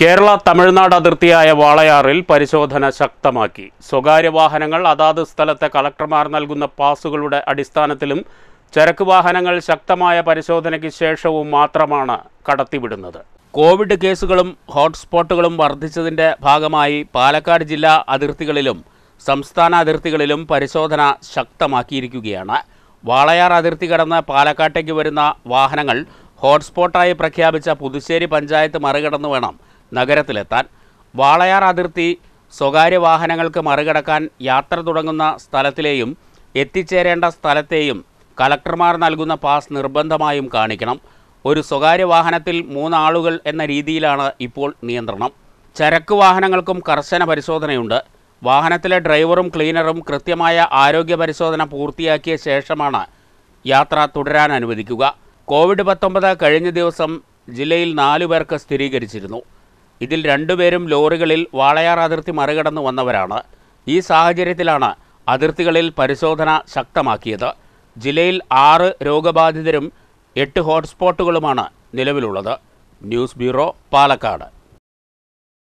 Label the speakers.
Speaker 1: കേരള തമിഴ്നാട് അതിർത്തിയായ വാളയാറിൽ പരിശോധന ശക്തമാക്കി സ്വകാര്യ വാഹനങ്ങൾ അതാത് സ്ഥലത്തെ കളക്ടർമാർ നൽകുന്ന പാസുകളുടെ അടിസ്ഥാനത്തിലും ചരക്ക് വാഹനങ്ങൾ ശക്തമായ പരിശോധനയ്ക്ക് ശേഷവും മാത്രമാണ് കടത്തിവിടുന്നത് കോവിഡ് കേസുകളും ഹോട്ട്സ്പോട്ടുകളും വർദ്ധിച്ചതിൻ്റെ ഭാഗമായി പാലക്കാട് ജില്ലാ അതിർത്തികളിലും സംസ്ഥാന അതിർത്തികളിലും പരിശോധന ശക്തമാക്കിയിരിക്കുകയാണ് വാളയാർ അതിർത്തി കടന്ന് പാലക്കാട്ടേക്ക് വരുന്ന വാഹനങ്ങൾ ഹോട്ട്സ്പോട്ടായി പ്രഖ്യാപിച്ച പുതുശ്ശേരി പഞ്ചായത്ത് മറികടന്നു വേണം നഗരത്തിലെത്താൻ വാളയാർ അതിർത്തി സ്വകാര്യ വാഹനങ്ങൾക്ക് മറികടക്കാൻ യാത്ര തുടങ്ങുന്ന സ്ഥലത്തിലെയും എത്തിച്ചേരേണ്ട സ്ഥലത്തെയും കലക്ടർമാർ നൽകുന്ന പാസ് നിർബന്ധമായും കാണിക്കണം ഒരു സ്വകാര്യ വാഹനത്തിൽ മൂന്നാളുകൾ എന്ന രീതിയിലാണ് ഇപ്പോൾ നിയന്ത്രണം ചരക്ക് വാഹനങ്ങൾക്കും കർശന പരിശോധനയുണ്ട് വാഹനത്തിലെ ഡ്രൈവറും ക്ലീനറും കൃത്യമായ ആരോഗ്യ പരിശോധന പൂർത്തിയാക്കിയ ശേഷമാണ് യാത്ര തുടരാൻ അനുവദിക്കുക കോവിഡ് പത്തൊമ്പത് കഴിഞ്ഞ ദിവസം ജില്ലയിൽ നാലു പേർക്ക് സ്ഥിരീകരിച്ചിരുന്നു ഇതിൽ രണ്ടുപേരും ലോറികളിൽ വാളയാർ അതിർത്തി മറികടന്ന് വന്നവരാണ് ഈ സാഹചര്യത്തിലാണ് അതിർത്തികളിൽ പരിശോധന ശക്തമാക്കിയത് ജില്ലയിൽ ആറ് രോഗബാധിതരും എട്ട് ഹോട്ട്സ്പോട്ടുകളുമാണ് നിലവിലുള്ളത് ന്യൂസ് ബ്യൂറോ പാലക്കാട്